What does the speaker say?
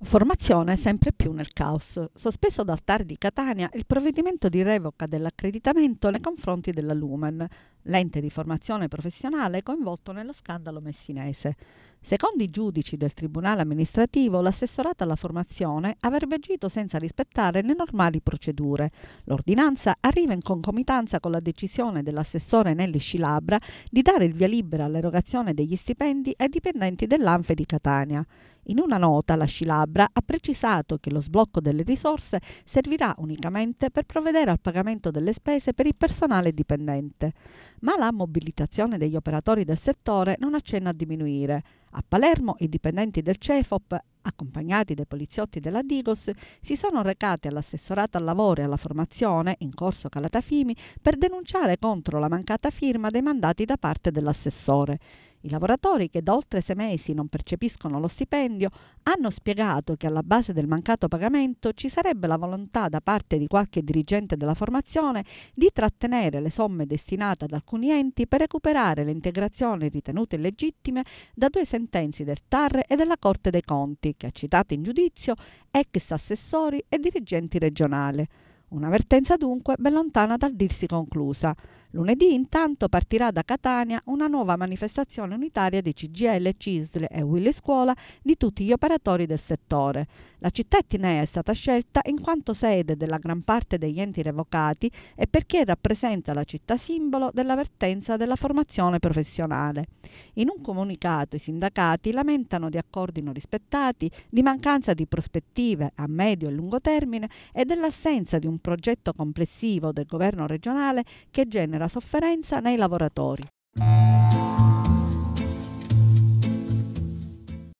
Formazione sempre più nel caos. Sospeso dal TAR di Catania il provvedimento di revoca dell'accreditamento nei confronti della Lumen, l'ente di formazione professionale coinvolto nello scandalo messinese. Secondo i giudici del Tribunale amministrativo, l'assessorato alla formazione avrebbe agito senza rispettare le normali procedure. L'ordinanza arriva in concomitanza con la decisione dell'assessore Nelli Scilabra di dare il via libera all'erogazione degli stipendi ai dipendenti dell'Anfe di Catania. In una nota la Scilabra ha precisato che lo sblocco delle risorse servirà unicamente per provvedere al pagamento delle spese per il personale dipendente ma la mobilitazione degli operatori del settore non accenna a diminuire. A Palermo i dipendenti del CEFOP, accompagnati dai poliziotti della Digos, si sono recati all'assessorato al lavoro e alla formazione in corso Calatafimi per denunciare contro la mancata firma dei mandati da parte dell'assessore. I lavoratori che da oltre sei mesi non percepiscono lo stipendio hanno spiegato che alla base del mancato pagamento ci sarebbe la volontà da parte di qualche dirigente della formazione di trattenere le somme destinate ad alcuni enti per recuperare le integrazioni ritenute illegittime da due sentenze del TAR e della Corte dei Conti, che ha citato in giudizio ex assessori e dirigenti regionali. Una vertenza dunque ben lontana dal dirsi conclusa. Lunedì intanto partirà da Catania una nuova manifestazione unitaria di CGL, CISL e Willy Scuola di tutti gli operatori del settore. La città etnea è stata scelta in quanto sede della gran parte degli enti revocati e perché rappresenta la città simbolo della vertenza della formazione professionale. In un comunicato i sindacati lamentano di accordi non rispettati, di mancanza di prospettive a medio e lungo termine e dell'assenza di un un progetto complessivo del governo regionale che genera sofferenza nei lavoratori.